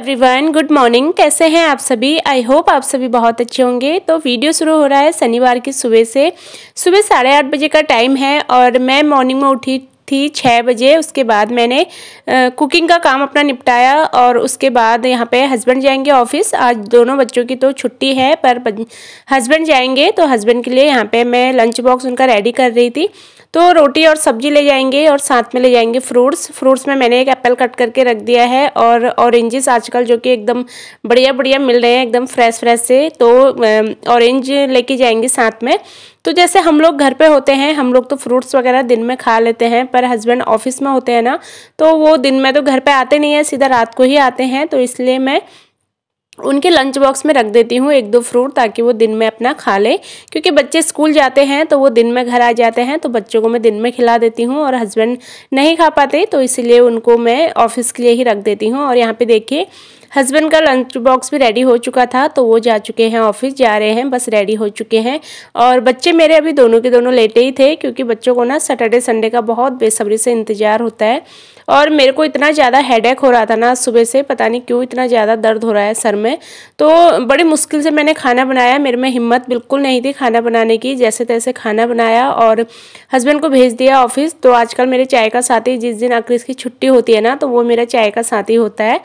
Everyone good morning कैसे हैं आप सभी आई होप आप सभी बहुत अच्छे होंगे तो वीडियो शुरू हो रहा है शनिवार की सुबह से सुबह साढ़े आठ बजे का टाइम है और मैं मॉर्निंग में उठी थी छः बजे उसके बाद मैंने आ, कुकिंग का काम अपना निपटाया और उसके बाद यहाँ पे हस्बैंड जाएंगे ऑफिस आज दोनों बच्चों की तो छुट्टी है पर हस्बैंड जाएंगे तो हस्बैंड के लिए यहाँ पे मैं लंच बॉक्स उनका रेडी कर रही थी तो रोटी और सब्जी ले जाएंगे और साथ में ले जाएंगे फ्रूट्स फ्रूट्स में मैंने एक एप्पल कट करके रख दिया है और ऑरेंजेस आजकल जो कि एकदम बढ़िया बढ़िया मिल रहे हैं एकदम फ्रेश फ्रेश से तो ऑरेंज लेके जाएंगे साथ में तो जैसे हम लोग घर पे होते हैं हम लोग तो फ्रूट्स वगैरह दिन में खा लेते हैं पर हस्बैंड ऑफिस में होते हैं ना तो वो दिन में तो घर पर आते नहीं हैं सीधा रात को ही आते हैं तो इसलिए मैं उनके लंच बॉक्स में रख देती हूँ एक दो फ्रूट ताकि वो दिन में अपना खा लें क्योंकि बच्चे स्कूल जाते हैं तो वो दिन में घर आ जाते हैं तो बच्चों को मैं दिन में खिला देती हूँ और हस्बैंड नहीं खा पाते तो इसलिए उनको मैं ऑफिस के लिए ही रख देती हूँ और यहाँ पे देखिए हस्बैंड का लंच बॉक्स भी रेडी हो चुका था तो वो जा चुके हैं ऑफिस जा रहे हैं बस रेडी हो चुके हैं और बच्चे मेरे अभी दोनों के दोनों लेटे ही थे क्योंकि बच्चों को ना सैटरडे संडे का बहुत बेसब्री से इंतज़ार होता है और मेरे को इतना ज़्यादा हेडेक हो रहा था ना सुबह से पता नहीं क्यों इतना ज़्यादा दर्द हो रहा है सर में तो बड़ी मुश्किल से मैंने खाना बनाया मेरे में हिम्मत बिल्कुल नहीं थी खाना बनाने की जैसे तैसे खाना बनाया और हस्बैंड को भेज दिया ऑफिस तो आजकल मेरे चाय का साथी जिस दिन आखिर की छुट्टी होती है ना तो वो मेरा चाय का साथी होता है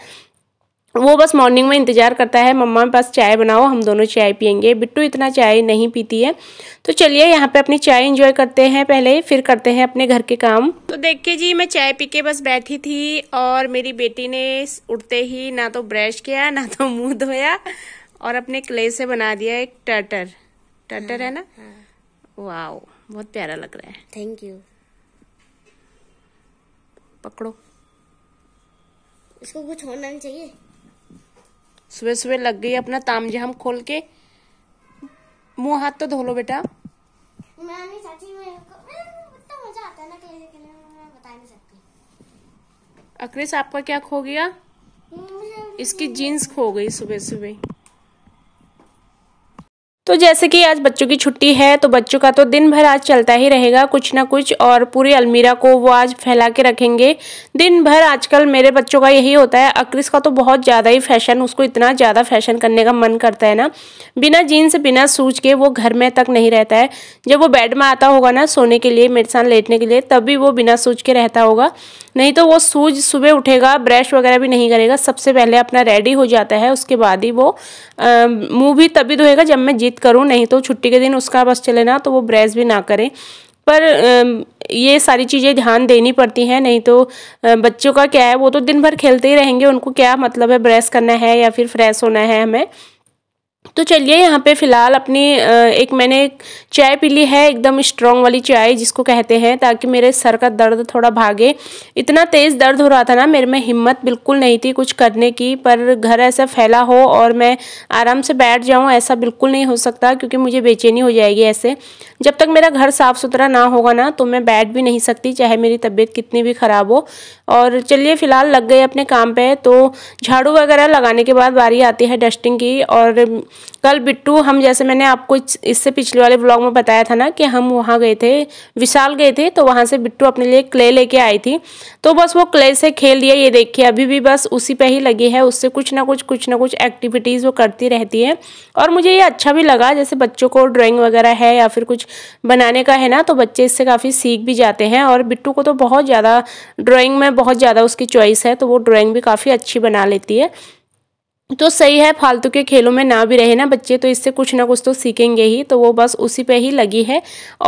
वो बस मॉर्निंग में इंतज़ार करता है मम्मा मेरे पास चाय बनाओ हम दोनों चाय पियेंगे बिट्टू इतना चाय नहीं पीती है तो चलिए यहाँ पे अपनी चाय एंजॉय करते हैं पहले फिर करते हैं अपने घर के काम तो देखिए जी मैं चाय पी के बस बैठी थी और मेरी बेटी ने उठते ही ना तो ब्रश किया ना तो मुँह धोया और अपने क्ले से बना दिया एक टर्टर हाँ, है ना वाह हाँ, हाँ। बहुत प्यारा लग रहा है थैंक यू पकड़ो इसको कुछ होना चाहिए सुबह सुबह लग गई अपना ताम जहाम खोल के मुंह हाथ तो धो लो बेटा मैंने आपका क्या खो गया इसकी जीन्स खो गई सुबह सुबह तो जैसे कि आज बच्चों की छुट्टी है तो बच्चों का तो दिन भर आज चलता ही रहेगा कुछ ना कुछ और पूरी अलमीरा को वो आज फैला के रखेंगे दिन भर आजकल मेरे बच्चों का यही होता है अक्रिस का तो बहुत ज़्यादा ही फैशन उसको इतना ज़्यादा फैशन करने का मन करता है ना बिना जीन्स बिना सूज के वो घर में तक नहीं रहता है जब वो बेड में आता होगा ना सोने के लिए मेरे साथ लेटने के लिए तब भी वो बिना सूज के रहता होगा नहीं तो वो सूज सुबह उठेगा ब्रश वगैरह भी नहीं करेगा सबसे पहले अपना रेडी हो जाता है उसके बाद ही वो मुँह भी तभी धोएगा जब मैं जीत प्रेरित करूँ नहीं तो छुट्टी के दिन उसका बस चले ना तो वो ब्रेस भी ना करें पर ये सारी चीज़ें ध्यान देनी पड़ती हैं नहीं तो बच्चों का क्या है वो तो दिन भर खेलते ही रहेंगे उनको क्या मतलब है ब्रेस करना है या फिर फ्रेश होना है हमें तो चलिए यहाँ पे फ़िलहाल अपनी एक मैंने चाय पी ली है एकदम स्ट्रॉन्ग वाली चाय जिसको कहते हैं ताकि मेरे सर का दर्द थोड़ा भागे इतना तेज़ दर्द हो रहा था ना मेरे में हिम्मत बिल्कुल नहीं थी कुछ करने की पर घर ऐसा फैला हो और मैं आराम से बैठ जाऊँ ऐसा बिल्कुल नहीं हो सकता क्योंकि मुझे बेचैनी हो जाएगी ऐसे जब तक मेरा घर साफ़ सुथरा ना होगा ना तो मैं बैठ भी नहीं सकती चाहे मेरी तबीयत कितनी भी ख़राब हो और चलिए फ़िलहाल लग गए अपने काम पे तो झाड़ू वगैरह लगाने के बाद बारी आती है डस्टिंग की और कल बिट्टू हम जैसे मैंने आपको इससे पिछले वाले ब्लॉग में बताया था ना कि हम वहाँ गए थे विशाल गए थे तो वहाँ से बिट्टू अपने लिए क्ले लेके आई थी तो बस वो क्ले से खेल लिया ये देखिए अभी भी बस उसी पे ही लगी है उससे कुछ ना कुछ कुछ ना कुछ एक्टिविटीज़ वो करती रहती है और मुझे ये अच्छा भी लगा जैसे बच्चों को ड्राॅइंग वगैरह है या फिर कुछ बनाने का है ना तो बच्चे इससे काफ़ी सीख भी जाते हैं और बिट्टू को तो बहुत ज़्यादा ड्राॅइंग में बहुत ज़्यादा उसकी चॉइस है तो वो ड्राॅइंग भी काफ़ी अच्छी बना लेती है तो सही है फालतू के खेलों में ना भी रहे ना बच्चे तो इससे कुछ ना कुछ तो सीखेंगे ही तो वो बस उसी पे ही लगी है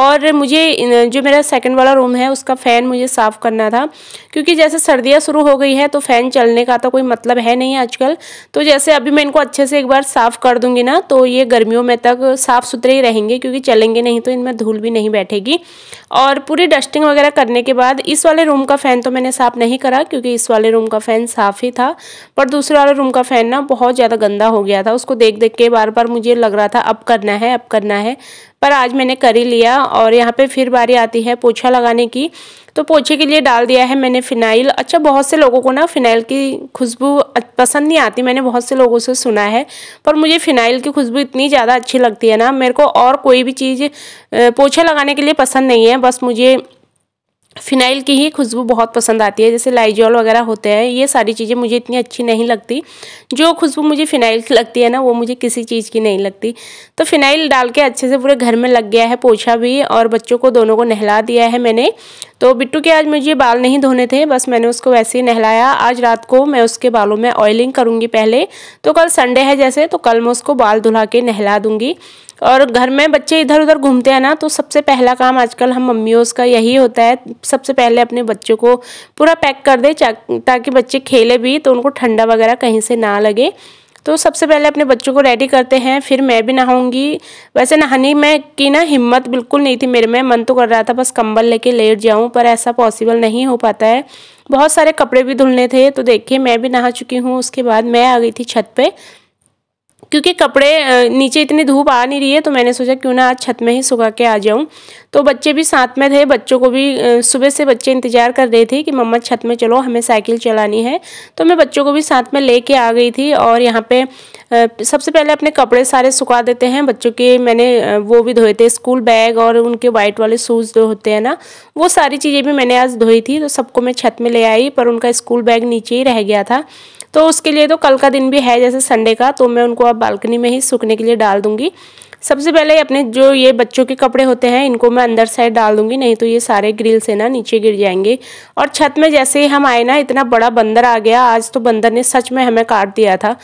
और मुझे जो मेरा सेकंड वाला रूम है उसका फ़ैन मुझे साफ़ करना था क्योंकि जैसे सर्दियाँ शुरू हो गई है तो फ़ैन चलने का तो कोई मतलब है नहीं आजकल तो जैसे अभी मैं इनको अच्छे से एक बार साफ़ कर दूँगी ना तो ये गर्मियों में तक साफ़ सुथरे ही रहेंगे क्योंकि चलेंगे नहीं तो इनमें धूल भी नहीं बैठेगी और पूरी डस्टिंग वगैरह करने के बाद इस वाले रूम का फ़ैन तो मैंने साफ़ नहीं करा क्योंकि इस वाले रूम का फ़ैन साफ़ ही था पर दूसरे वाले रूम का फ़ैन ना बहुत ज़्यादा गंदा हो गया था उसको देख देख के बार बार मुझे लग रहा था अब करना है अब करना है पर आज मैंने कर ही लिया और यहाँ पे फिर बारी आती है पोछा लगाने की तो पोछे के लिए डाल दिया है मैंने फिनाइल अच्छा बहुत से लोगों को ना फिनाइल की खुशबू पसंद नहीं आती मैंने बहुत से लोगों से सुना है पर मुझे फिनाइल की खुशबू इतनी ज़्यादा अच्छी लगती है ना मेरे को और कोई भी चीज़ पोछा लगाने के लिए पसंद नहीं है बस मुझे फिनाइल की ही खुशबू बहुत पसंद आती है जैसे लाइजॉल वगैरह होते हैं ये सारी चीज़ें मुझे इतनी अच्छी नहीं लगती जो खुशबू मुझे फिनाइल की लगती है ना वो मुझे किसी चीज़ की नहीं लगती तो फिनाइल डाल के अच्छे से पूरे घर में लग गया है पोछा भी और बच्चों को दोनों को नहला दिया है मैंने तो बिट्टू के आज मुझे बाल नहीं धोने थे बस मैंने उसको वैसे ही नहलाया आज रात को मैं उसके बालों में ऑयलिंग करूँगी पहले तो कल संडे है जैसे तो कल मैं उसको बाल धुला के नहला दूँगी और घर में बच्चे इधर उधर घूमते हैं ना तो सबसे पहला काम आजकल हम मम्मियों का यही होता है सबसे पहले अपने बच्चों को पूरा पैक कर दे ताकि बच्चे खेले भी तो उनको ठंडा वगैरह कहीं से ना लगे तो सबसे पहले अपने बच्चों को रेडी करते हैं फिर मैं भी नहाऊंगी वैसे नहाने में की ना हिम्मत बिल्कुल नहीं थी मेरे में मन तो कर रहा था बस कंबल लेके लेट जाऊँ पर ऐसा पॉसिबल नहीं हो पाता है बहुत सारे कपड़े भी धुलने थे तो देखिए मैं भी नहा चुकी हूँ उसके बाद मैं आ गई थी छत पर क्योंकि कपड़े नीचे इतनी धूप आ नहीं रही है तो मैंने सोचा क्यों ना आज छत में ही सुखा के आ जाऊं तो बच्चे भी साथ में थे बच्चों को भी सुबह से बच्चे इंतज़ार कर रहे थे कि मम्मा छत में चलो हमें साइकिल चलानी है तो मैं बच्चों को भी साथ में लेके आ गई थी और यहाँ पे सबसे पहले अपने कपड़े सारे सुखा देते हैं बच्चों के मैंने वो भी धोए थे स्कूल बैग और उनके वाइट वाले शूज़ जो होते हैं ना वो सारी चीज़ें भी मैंने आज धोई थी तो सबको मैं छत में ले आई पर उनका स्कूल बैग नीचे ही रह गया था तो उसके लिए तो कल का दिन भी है जैसे संडे का तो मैं उनको अब बालकनी में ही सूखने के लिए डाल दूँगी सबसे पहले अपने जो ये बच्चों के कपड़े होते हैं इनको मैं अंदर साइड डाल दूंगी नहीं तो ये सारे ग्रिल से ना नीचे गिर जाएंगे और छत में जैसे ही हम आए ना इतना बड़ा बंदर आ गया आज तो बंदर ने सच में हमें काट दिया था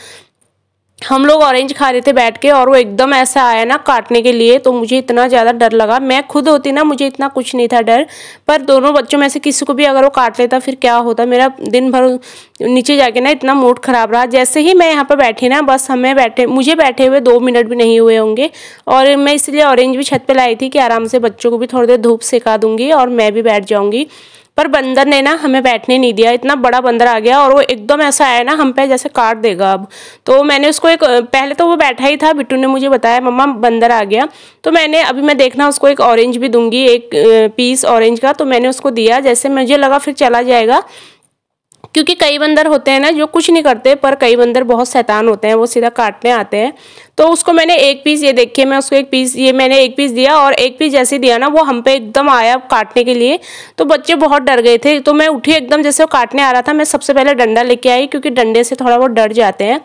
हम लोग ऑरेंज खा रहे थे बैठ के और वो एकदम ऐसा आया ना काटने के लिए तो मुझे इतना ज़्यादा डर लगा मैं खुद होती ना मुझे इतना कुछ नहीं था डर पर दोनों बच्चों में से किसी को भी अगर वो काट लेता फिर क्या होता मेरा दिन भर नीचे जाके ना इतना मूड ख़राब रहा जैसे ही मैं यहाँ पर बैठी ना बस हमें बैठे मुझे बैठे हुए दो मिनट भी नहीं हुए होंगे और मैं इसलिए ऑरेंज भी छत पर लाई थी कि आराम से बच्चों को भी थोड़ी देर धूप सेका दूँगी और मैं भी बैठ जाऊँगी पर बंदर ने ना हमें बैठने नहीं दिया इतना बड़ा बंदर आ गया और वो एकदम ऐसा आया ना हम पे जैसे काट देगा अब तो मैंने उसको एक पहले तो वो बैठा ही था बिट्टू ने मुझे बताया मम्मा बंदर आ गया तो मैंने अभी मैं देखना उसको एक ऑरेंज भी दूंगी एक पीस ऑरेंज का तो मैंने उसको दिया जैसे मुझे लगा फिर चला जाएगा क्योंकि कई बंदर होते हैं ना जो कुछ नहीं करते पर कई बंदर बहुत शैतान होते हैं वो सीधा काटने आते हैं तो उसको मैंने एक पीस ये देखिए मैं उसको एक पीस ये मैंने एक पीस दिया और एक पीस जैसे दिया ना वो हम पे एकदम आया काटने के लिए तो बच्चे बहुत डर गए थे तो मैं उठी एकदम जैसे वो काटने आ रहा था मैं सबसे पहले डंडा लेके आई क्योंकि डंडे से थोड़ा बहुत डर जाते हैं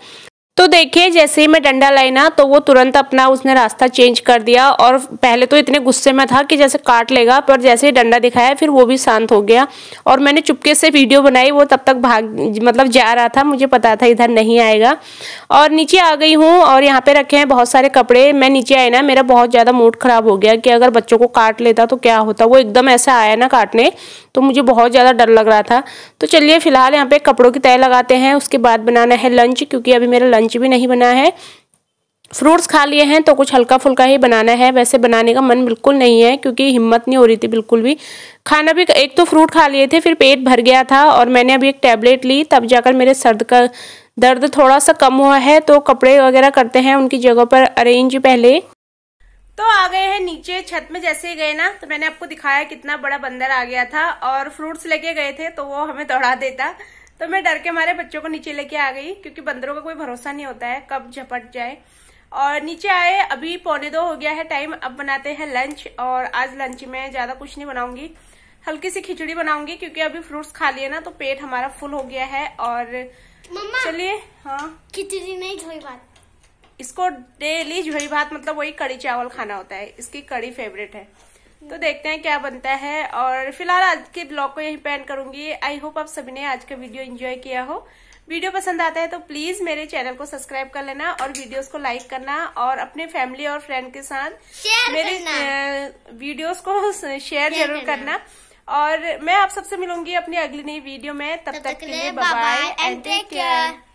तो देखिए जैसे ही मैं डंडा लेना तो वो तुरंत अपना उसने रास्ता चेंज कर दिया और पहले तो इतने गुस्से में था कि जैसे काट लेगा पर जैसे ही डंडा दिखाया फिर वो भी शांत हो गया और मैंने चुपके से वीडियो बनाई वो तब तक भाग मतलब जा रहा था मुझे पता था इधर नहीं आएगा और नीचे आ गई हूँ और यहाँ पे रखे हैं बहुत सारे कपड़े मैं नीचे आई ना मेरा बहुत ज़्यादा मूड ख़राब हो गया कि अगर बच्चों को काट लेता तो क्या होता वो एकदम ऐसा आया ना काटने तो मुझे बहुत ज़्यादा डर लग रहा था तो चलिए फिलहाल यहाँ पे कपड़ों की तय लगाते हैं उसके बाद बनाना है लंच क्योंकि अभी मेरा लंच लंच भी नहीं बना है फ्रूट्स खा लिए हैं तो कुछ हल्का फुल्का ही बनाना है वैसे बनाने का मन बिल्कुल नहीं है क्योंकि हिम्मत नहीं हो रही थी बिल्कुल भी खाना भी एक तो फ्रूट खा लिए थे फिर पेट भर गया था और मैंने अभी एक टैबलेट ली तब जाकर मेरे सर्द का दर्द थोड़ा सा कम हुआ है तो कपड़े वगैरह करते हैं उनकी जगह पर अरेंज पहले तो आ गए हैं नीचे छत में जैसे ही गए ना तो मैंने आपको दिखाया कितना बड़ा बंदर आ गया था और फ्रूट्स लेके गए थे तो वो हमें दौड़ा देता तो मैं डर के मारे बच्चों को नीचे लेके आ गई क्योंकि बंदरों का कोई भरोसा नहीं होता है कब झपट जाए और नीचे आए अभी पौने दो हो गया है टाइम अब बनाते हैं लंच और आज लंच में ज्यादा कुछ नहीं बनाऊंगी हल्की सी खिचड़ी बनाऊंगी क्योंकि अभी फ्रूट्स खा लिए ना तो पेट हमारा फुल हो गया है और चलिए हाँ खिचड़ी नहीं झोई भात इसको डेली झोई भात मतलब वही कड़ी चावल खाना होता है इसकी कड़ी फेवरेट है तो देखते हैं क्या बनता है और फिलहाल आज के ब्लॉग को यहीं पेंड करूंगी आई होप आप सभी ने आज का वीडियो एंजॉय किया हो वीडियो पसंद आता है तो प्लीज मेरे चैनल को सब्सक्राइब कर लेना और वीडियोस को लाइक करना और अपने फैमिली और फ्रेंड के साथ मेरे वीडियोस को शेयर जरूर करना और मैं आप सबसे मिलूंगी अपनी अगली नई वीडियो में तब तक, तक के लिए bye bye and take care